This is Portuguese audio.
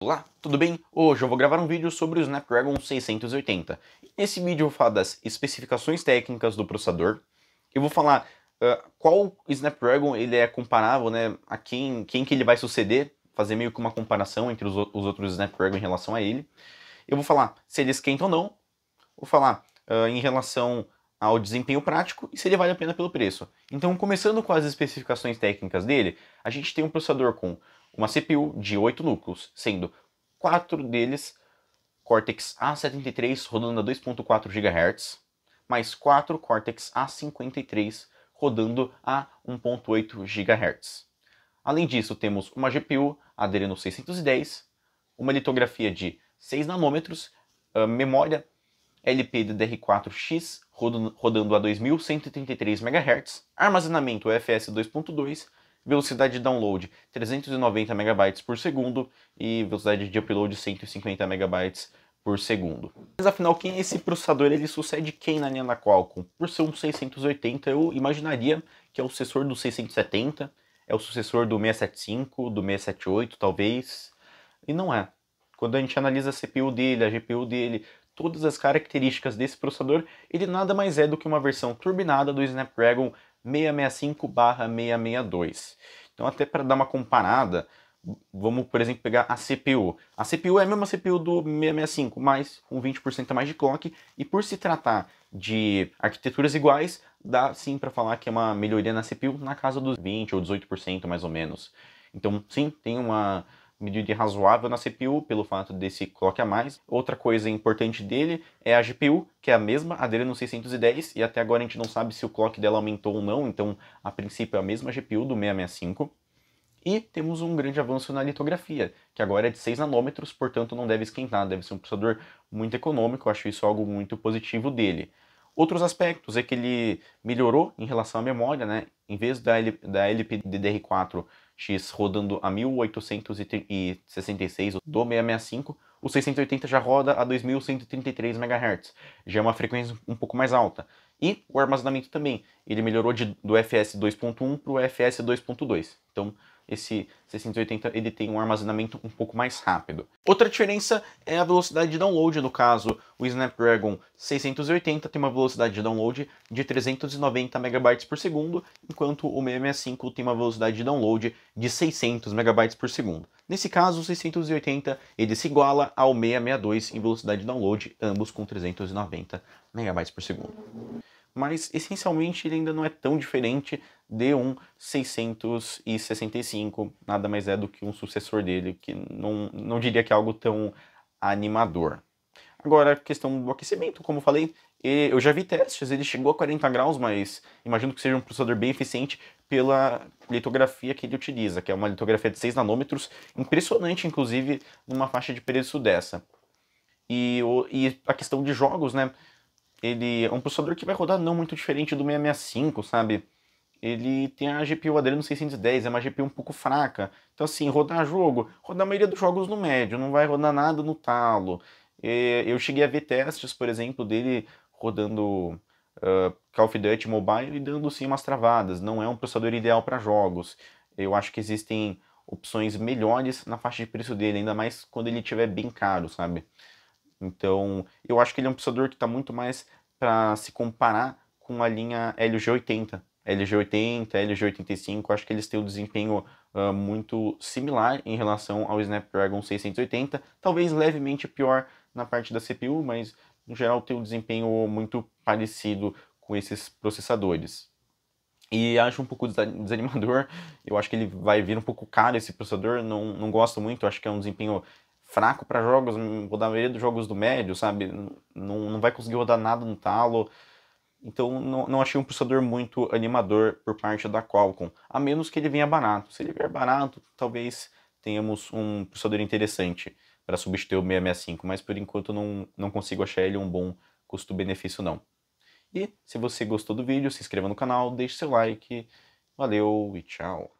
Olá, tudo bem? Hoje eu vou gravar um vídeo sobre o Snapdragon 680. Nesse vídeo eu vou falar das especificações técnicas do processador, eu vou falar uh, qual Snapdragon ele é comparável, né, a quem, quem que ele vai suceder, fazer meio que uma comparação entre os, os outros Snapdragon em relação a ele. Eu vou falar se ele esquenta ou não, vou falar uh, em relação ao desempenho prático e se ele vale a pena pelo preço. Então, começando com as especificações técnicas dele, a gente tem um processador com uma CPU de 8 núcleos, sendo 4 deles Cortex A73 rodando a 2.4 GHz, mais 4 Cortex A53 rodando a 1.8 GHz. Além disso, temos uma GPU Adreno 610, uma litografia de 6 nanômetros, ah, memória LPDDR4X rodando a 2133 MHz, armazenamento UFS 2.2, velocidade de download 390 MB por segundo e velocidade de upload 150 MB por segundo. Mas afinal, quem é esse processador? Ele sucede quem na linha da Qualcomm? Por ser um 680, eu imaginaria que é o sucessor do 670, é o sucessor do 675, do 678, talvez. E não é. Quando a gente analisa a CPU dele, a GPU dele, todas as características desse processador, ele nada mais é do que uma versão turbinada do Snapdragon 665/662. Então, até para dar uma comparada, vamos, por exemplo, pegar a CPU. A CPU é a mesma CPU do 665, mas com 20% a mais de clock, e por se tratar de arquiteturas iguais, dá sim para falar que é uma melhoria na CPU na casa dos 20 ou 18% mais ou menos. Então, sim, tem uma medida razoável na CPU pelo fato desse clock a mais. Outra coisa importante dele é a GPU, que é a mesma, a dele é no 610, e até agora a gente não sabe se o clock dela aumentou ou não, então a princípio é a mesma GPU do 665. E temos um grande avanço na litografia, que agora é de 6 nanômetros, portanto não deve esquentar, deve ser um processador muito econômico, acho isso algo muito positivo dele. Outros aspectos é que ele melhorou em relação à memória, né? Em vez da, L, da LPDDR4X rodando a 1866 do 665, o 680 já roda a 2133 MHz, já é uma frequência um pouco mais alta. E o armazenamento também, ele melhorou de, do FS 2.1 para o FS 2.2. Então, esse 680 ele tem um armazenamento um pouco mais rápido. Outra diferença é a velocidade de download, no caso, o Snapdragon 680 tem uma velocidade de download de 390 MB por segundo, enquanto o 665 tem uma velocidade de download de 600 MB por segundo. Nesse caso, o 680 ele se iguala ao 662 em velocidade de download, ambos com 390 MB por segundo. Mas essencialmente ele ainda não é tão diferente de um 665, nada mais é do que um sucessor dele, que não, não diria que é algo tão animador. Agora, questão do aquecimento, como falei, eu já vi testes, ele chegou a 40 graus, mas imagino que seja um processador bem eficiente, pela litografia que ele utiliza, que é uma litografia de 6 nanômetros, impressionante, inclusive, numa faixa de preço dessa. E, o, e a questão de jogos, né? Ele é um processador que vai rodar não muito diferente do 665, sabe? Ele tem a GPU Adreno 610, é uma GPU um pouco fraca. Então, assim, rodar jogo, rodar a maioria dos jogos no médio, não vai rodar nada no talo. É, eu cheguei a ver testes, por exemplo, dele rodando ah, Call of Duty Mobile e dando sim umas travadas. Não é um processador ideal para jogos. Eu acho que existem opções melhores na faixa de preço dele, ainda mais quando ele estiver bem caro, sabe? Então, eu acho que ele é um processador que está muito mais para se comparar com a linha LG80. LG80, LG85, acho que eles têm um desempenho uh, muito similar em relação ao Snapdragon 680, talvez levemente pior na parte da CPU, mas no geral, tem um desempenho muito parecido com esses processadores. E acho um pouco desanimador, eu acho que ele vai vir um pouco caro esse processador, não, não gosto muito, acho que é um desempenho fraco para jogos, vou hum, dar a maioria dos jogos do médio, sabe? Não, não vai conseguir rodar nada no talo. Então não, não achei um processador muito animador por parte da Qualcomm, a menos que ele venha barato. Se ele vier barato, talvez tenhamos um processador interessante para substituir o 665, mas por enquanto não, não consigo achar ele um bom custo-benefício não. E se você gostou do vídeo, se inscreva no canal, deixe seu like. Valeu e tchau!